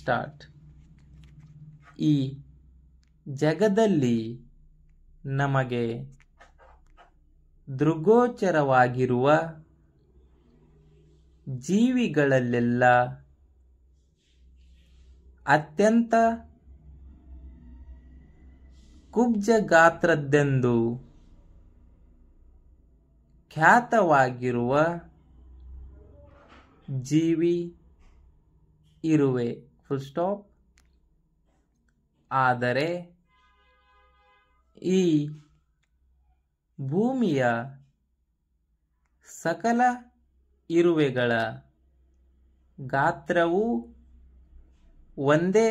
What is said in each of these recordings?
start ಈ ಜಗದಲ್ಲಿ ನಮಗೆ ದೃಗೋಚರವಾಗಿರುವ ಜೀವಿಗಳಲ್ಲೆಲ್ಲ ಅತ್ಯಂತ ಕುಬ್ಜ ಗಾತ್ರದ್ದೆಂದು ಖ್ಯಾತವಾಗಿರುವ ಜೀವಿ ಇರುವೆ ಫುಲ್ ಸ್ಟಾಪ್ ಆದರೆ ಈ ಭೂಮಿಯ ಸಕಲ ಇರುವೆಗಳ ಗಾತ್ರವು ಒಂದೇ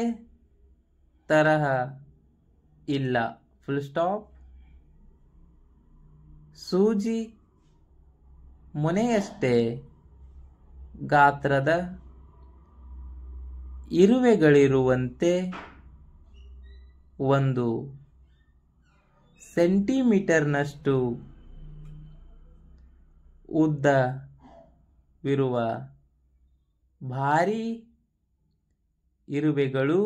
ತರಹ ಇಲ್ಲ ಫುಲ್ ಸ್ಟಾಪ್ ಸೂಜಿ ಮೊನೆಯಷ್ಟೇ ಗಾತ್ರದ ಇರುವೆಗಳಿರುವಂತೆ ಒಂದು ಸೆಂಟಿಮೀಟರ್ನಷ್ಟು ಉದ್ದವಿರುವ ಭಾರಿ ಇರುವೆಗಳು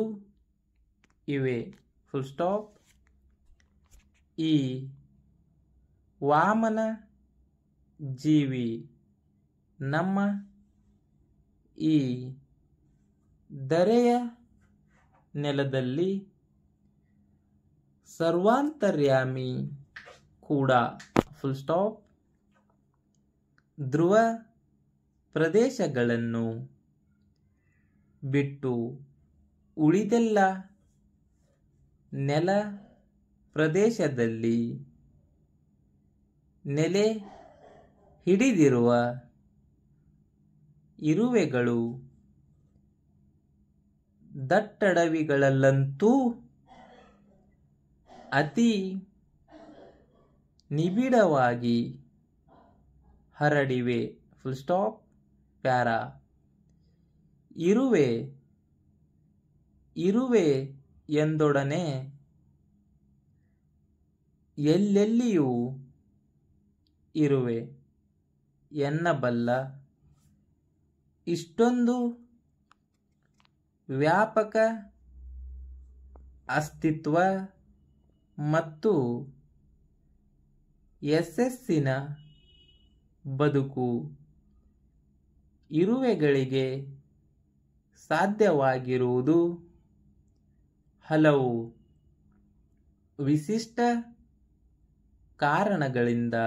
ಇವೆ ಫುಲ್ ಸ್ಟಾಪ್ ಈ ವಾಮನ ಜೀವಿ ನಮ್ಮ ಈ ದರೆಯ ನೆಲದಲ್ಲಿ ಸರ್ವಾಂತರ್ಯಾಮಿ ಕೂಡ ಫುಲ್ ಸ್ಟಾಪ್ ಧ್ರುವ ಪ್ರದೇಶಗಳನ್ನು ಬಿಟ್ಟು ಉಳಿದೆಲ್ಲ ನೆಲ ಪ್ರದೇಶದಲ್ಲಿ ನೆಲೆ ಹಿಡಿದಿರುವ ಇರುವೆಗಳು ದಟ್ಟಡವಿಗಳಲ್ಲಂತೂ ಅತಿ ನಿಬಿಡವಾಗಿ ಹರಡಿವೆ ಫುಲ್ ಸ್ಟಾಪ್ ಪ್ಯಾರ ಇರುವೆ ಇರುವೆ ಎಂದೊಡನೆ ಎಲ್ಲೆಲ್ಲಿಯೂ ಇರುವೆ ಎನ್ನಬಲ್ಲ ಇಷ್ಟೊಂದು ವ್ಯಾಪಕ ಅಸ್ತಿತ್ವ ಮತ್ತು ಯಶಸ್ಸಿನ ಬದುಕು ಇರುವೆಗಳಿಗೆ ಸಾಧ್ಯವಾಗಿರುವುದು ಹಲವು ವಿಶಿಷ್ಟ ಕಾರಣಗಳಿಂದ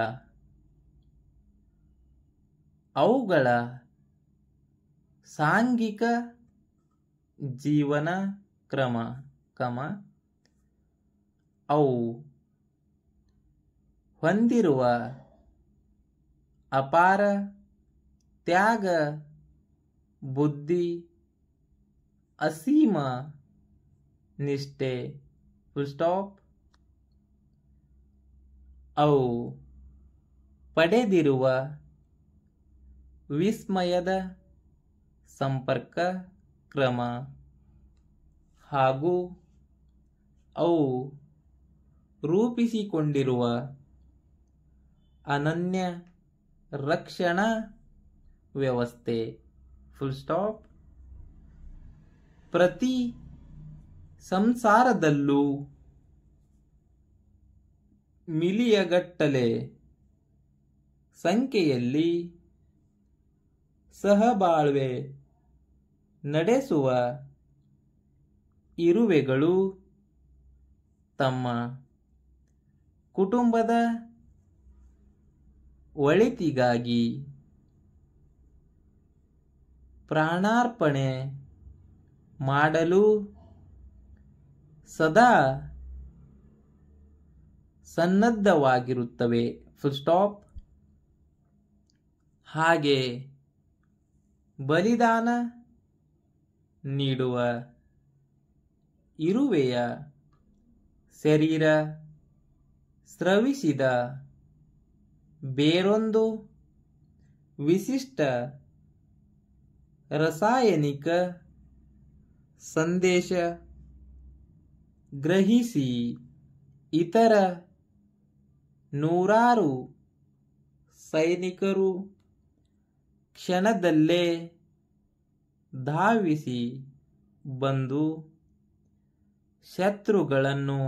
ಅವುಗಳ ಸಾಂಘಿಕ ಜೀವನ ಕ್ರಮ ಕಮ ಅವು ಹೊಂದಿರುವ ಅಪಾರ ತ್ಯಾಗ ಬುದ್ಧಿ ಅಸೀಮ ನಿಷ್ಠೆ ಫುಲ್ ಅವು ಪಡೆದಿರುವ ವಿಸ್ಮಯದ ಸಂಪರ್ಕ ಕ್ರಮ ಹಾಗೂ ಅವು ರೂಪಿಸಿಕೊಂಡಿರುವ ಅನನ್ಯ ರಕ್ಷಣಾ ವ್ಯವಸ್ಥೆ ಫುಲ್ ಸ್ಟಾಪ್ ಪ್ರತಿ ಸಂಸಾರದಲ್ಲೂ ಮಿಲಿಯಗಟ್ಟಲೆ ಸಂಖ್ಯೆಯಲ್ಲಿ ಸಹಬಾಳ್ವೆ ನಡೆಸುವ ಇರುವೆಗಳು ತಮ್ಮ ಕುಟುಂಬದ ಒಳಿತಿಗಾಗಿ ಪ್ರಾಣಾರ್ಪಣೆ ಮಾಡಲು ಸದಾ ಸನ್ನದ್ಧವಾಗಿರುತ್ತವೆ ಫುಲ್ ಸ್ಟಾಪ್ ಹಾಗೆ ಬಲಿದಾನ ನೀಡುವ ಇರುವೆಯ ಶರೀರ ಸ್ರವಿಸಿದ ಬೇರೊಂದು ವಿಶಿಷ್ಟ ರಾಸಾಯನಿಕ ಸಂದೇಶ ಗ್ರಹಿಸಿ ಇತರ ನೂರಾರು ಸೈನಿಕರು ಕ್ಷಣದಲ್ಲೇ ಧಾವಿಸಿ ಬಂದು ಶತ್ರುಗಳನ್ನು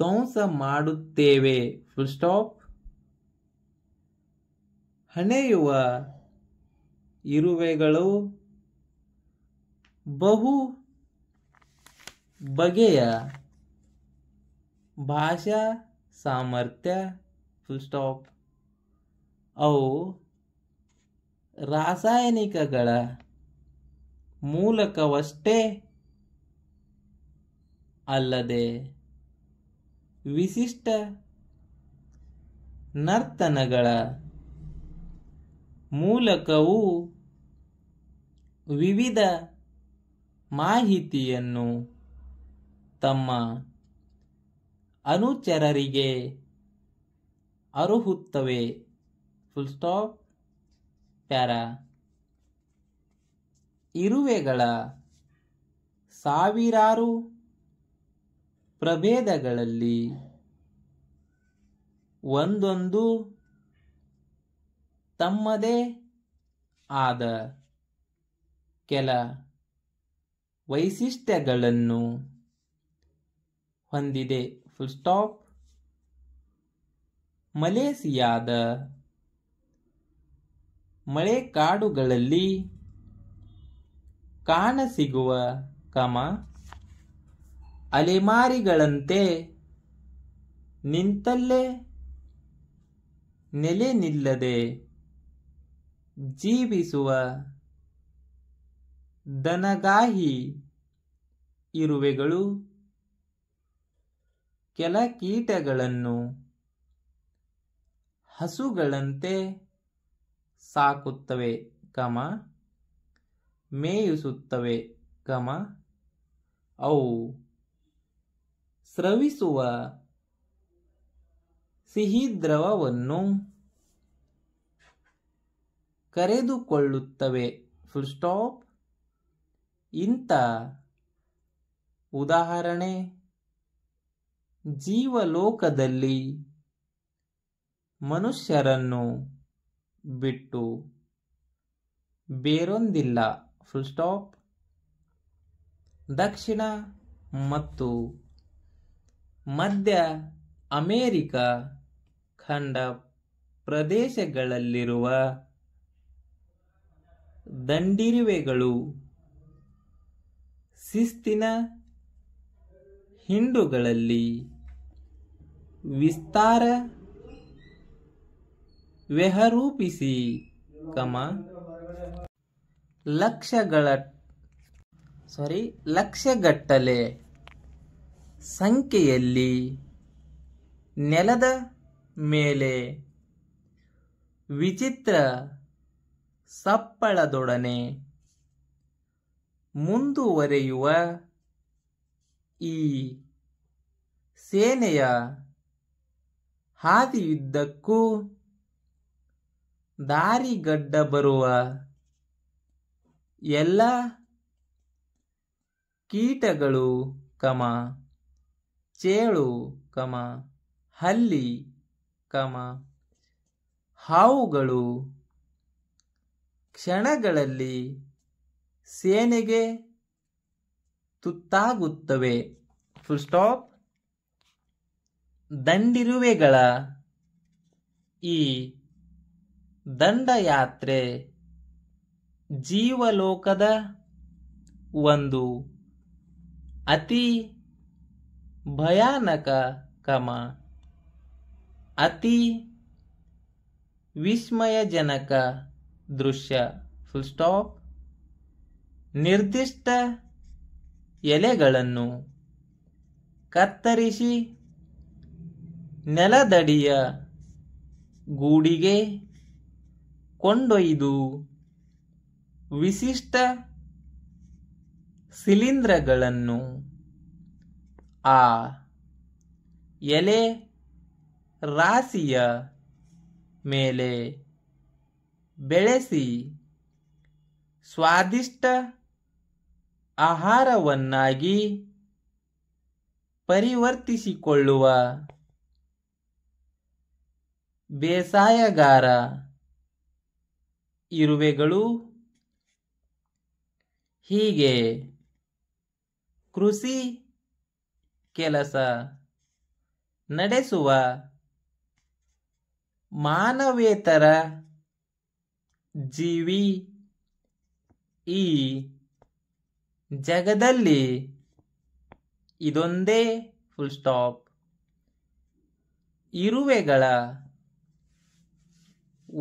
ಧ್ವಂಸ ಮಾಡುತ್ತೇವೆ ಫುಲ್ ಸ್ಟಾಪ್ ಹಣೆಯುವ ಇರುವೆಗಳು ಬಹು ಬಗೆಯ ಭಾಷಾ ಸಾಮರ್ಥ್ಯ ಫುಲ್ ಸ್ಟಾಪ್ ಅವು ರಾಸಾಯನಿಕಗಳ ಮೂಲಕವಷ್ಟೇ ಅಲ್ಲದೆ ವಿಶಿಷ್ಟ ನರ್ತನಗಳ ಮೂಲಕವೂ ವಿವಿಧ ಮಾಹಿತಿಯನ್ನು ತಮ್ಮ ಅನುಚರರಿಗೆ ಅರುಹುತ್ತವೆ ಫುಲ್ ಪ್ಯಾರ ಇರುವೆಗಳ ಸಾವಿರಾರು ಪ್ರಭೇದಗಳಲ್ಲಿ ಒಂದೊಂದು ತಮ್ಮದೇ ಆದ ಕೆಲ ವೈಶಿಷ್ಟ್ಯಗಳನ್ನು ಹೊಂದಿದೆ ಫುಲ್ ಸ್ಟಾಪ್ ಮಲೇಸಿಯಾದ ಮಳೆ ಮಳೆಕಾಡುಗಳಲ್ಲಿ ಕಾಣಸಿಗುವ ಕಮ ಅಲೆಮಾರಿಗಳಂತೆ ನಿಂತಲ್ಲೇ ನೆಲೆ ನಿಲ್ಲದೆ ಜೀವಿಸುವ ದನಗಾಹಿ ಇರುವೆಗಳು ಕೆಲ ಕೀಟಗಳನ್ನು ಹಸುಗಳಂತೆ ಸಾಕುತ್ತವೆ ಕಮ ಮೇಯಿಸುತ್ತವೆ ಕಮ ಅವು ಸ್ರವಿಸುವ ಸಿಹಿ ದ್ರವವನ್ನು ಕರೆದುಕೊಳ್ಳುತ್ತವೆ ಫುಲ್ ಸ್ಟಾಪ್ ಇಂಥ ಉದಾಹರಣೆ ಜೀವಲೋಕದಲ್ಲಿ ಮನುಷ್ಯರನ್ನು ಬಿಟ್ಟು ಬೇರೊಂದಿಲ್ಲ ಫುಲ್ ಸ್ಟಾಪ್ ದಕ್ಷಿಣ ಮತ್ತು ಮಧ್ಯ ಅಮೇರಿಕ ಖಂಡ ಪ್ರದೇಶಗಳಲ್ಲಿರುವ ದಂಡಿರುವೆಗಳು ಶಿಸ್ತಿನ ಹಿಂಡುಗಳಲ್ಲಿ ವಿಸ್ತಾರ ವ್ಯಹರೂಪಿಸಿ ಕಮ ಲಕ್ಷಗಳ ಸಾರಿ ಲಕ್ಷಗಟ್ಟಲೆ ಸಂಖ್ಯೆಯಲ್ಲಿ ನೆಲದ ಮೇಲೆ ವಿಚಿತ್ರ ಸಪ್ಪಳದೊಡನೆ ಮುಂದುವರೆಯುವ ಈ ಸೇನೆಯ ಹಾದಿಯುದ್ದಕ್ಕೂ ದಾರಿಗಡ್ಡ ಬರುವ ಎಲ್ಲ ಕೀಟಗಳು ಕಮ ಚೇಳು ಕಮ ಹಲ್ಲಿ ಕಮ ಹಾವುಗಳು ಕ್ಷಣಗಳಲ್ಲಿ ಸೇನೆಗೆ ತುತ್ತಾಗುತ್ತವೆ ಫುಲ್ ಸ್ಟಾಪ್ ದಂಡಿರುವೆಗಳ ಈ ದಂಡಯಾತ್ರೆ ಜೀವಲೋಕದ ಒಂದು ಅತಿ ಭಯಾನಕ ಕಮ ಅತಿ ವಿಸ್ಮಯಜನಕ ದೃಶ್ಯ ಫುಲ್ ಸ್ಟಾಪ್ ನಿರ್ದಿಷ್ಟ ಎಲೆಗಳನ್ನು ಕತ್ತರಿಸಿ ನೆಲದಡಿಯ ಗೂಡಿಗೆ ಕೊಂಡೊಯ್ದು ವಿಶಿಷ್ಟ ಸಿಲಿಂದ್ರಗಳನ್ನು ಆ ಎಲೆ ರಾಶಿಯ ಮೇಲೆ ಬೆಳೆಸಿ ಸ್ವಾದಿಷ್ಟ ಆಹಾರವನ್ನಾಗಿ ಪರಿವರ್ತಿಸಿಕೊಳ್ಳುವ ಬೇಸಾಯಗಾರ ಇರುವೆಗಳು ಹೀಗೆ ಕೃಷಿ ಕೆಲಸ ನಡೆಸುವ ಮಾನವೇತರ ಜೀವಿ ಈ ಜಗದಲ್ಲಿ ಇದೊಂದೇ ಫುಲ್ ಸ್ಟಾಪ್ ಇರುವೆಗಳ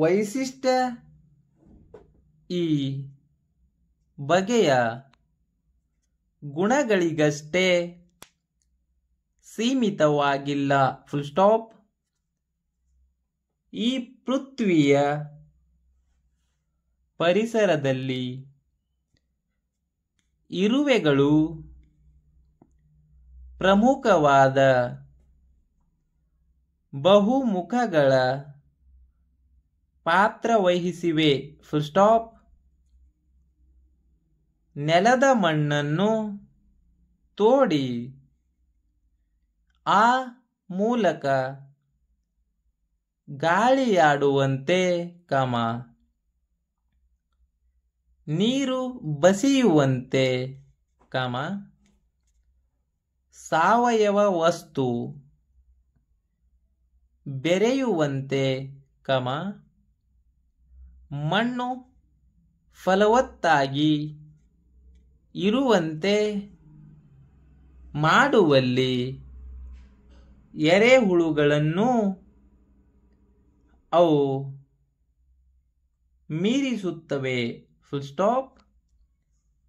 ವೈಶಿಷ್ಟ್ಯ ಈ ಬಗೆಯ ಗುಣಗಳಿಗಷ್ಟೇ ಸೀಮಿತವಾಗಿಲ್ಲ ಫುಲ್ ಸ್ಟಾಪ್ ಈ ಪೃಥ್ವಿಯ ಪರಿಸರದಲ್ಲಿ ಇರುವೆಗಳು ಪ್ರಮುಖವಾದ ಬಹುಮುಖಗಳ ಪಾತ್ರವಹಿಸಿವೆ ಫುಲ್ ಸ್ಟಾಪ್ ನೆಲದ ಮಣ್ಣನ್ನು ತೋಡಿ ಆ ಮೂಲಕ ಗಾಳಿಯಾಡುವಂತೆ ಕಮ ನೀರು ಬಸಿಯುವಂತೆ ಕಮ ಸಾವಯವ ವಸ್ತು ಬೆರೆಯುವಂತೆ ಕಮ ಮಣ್ಣು ಫಲವತ್ತಾಗಿ ಇರುವಂತೆ ಮಾಡುವಲ್ಲಿ ಎರೆಹುಳುಗಳನ್ನು ಅವು ಮೀರಿಸುತ್ತವೆ ಫುಲ್ ಸ್ಟಾಪ್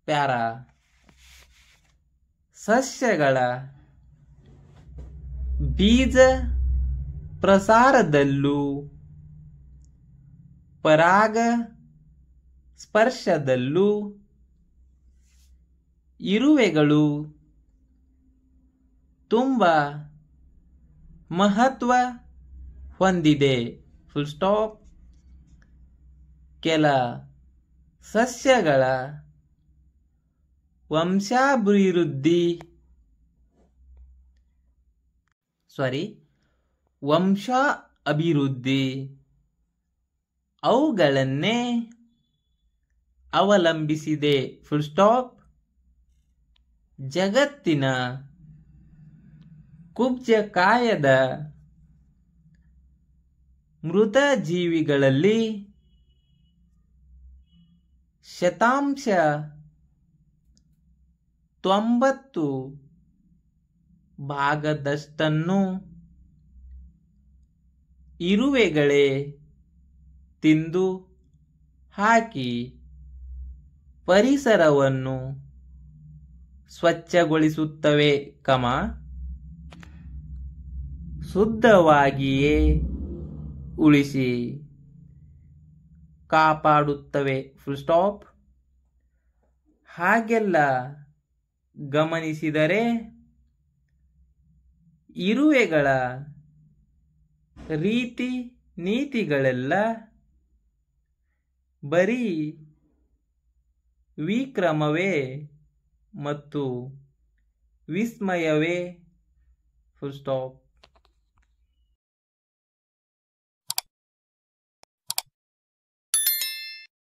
ಪ್ಯಾರ ಸಸ್ಯಗಳ ಬೀಜ ಪ್ರಸಾರದಲ್ಲೂ ಪರಾಗ ಸ್ಪರ್ಶದಲ್ಲೂ ಇರುವೆಗಳು ತುಂಬ ಮಹತ್ವ ಹೊಂದಿದೆ ಫುಲ್ ಕೆಲ ಸಸ್ಯಗಳ ವಂಶಾಭಿವೃದ್ಧಿ ಸಾರಿ ವಂಶ ಅಭಿವೃದ್ಧಿ ಅವುಗಳನ್ನೇ ಅವಲಂಬಿಸಿದೆ ಫುಲ್ ಸ್ಟಾಪ್ ಜಗತ್ತಿನ ಕುಬ್ಜಕಾಯದ ಮೃತ ಜೀವಿಗಳಲ್ಲಿ ಶತಾಂಶ ತೊಂಬತ್ತು ಭಾಗದಷ್ಟನ್ನು ಇರುವೆಗಳೇ ತಿಂದು ಹಾಕಿ ಪರಿಸರವನ್ನು ಸ್ವಚ್ಛಗೊಳಿಸುತ್ತವೆ ಕಮ ಶುದ್ಧವಾಗಿಯೇ ಉಳಿಸಿ ಕಾಪಾಡುತ್ತವೆ ಫುಲ್ ಸ್ಟಾಪ್ ಹಾಗೆಲ್ಲ ಗಮನಿಸಿದರೆ ಇರುವೆಗಳ ರೀತಿ ನೀತಿಗಳೆಲ್ಲ ಬರೀ ವಿಕ್ರಮವೇ ಮತ್ತು ವಿಸ್ಮಯವೇ ಫುಲ್ ಸ್ಟಾಪ್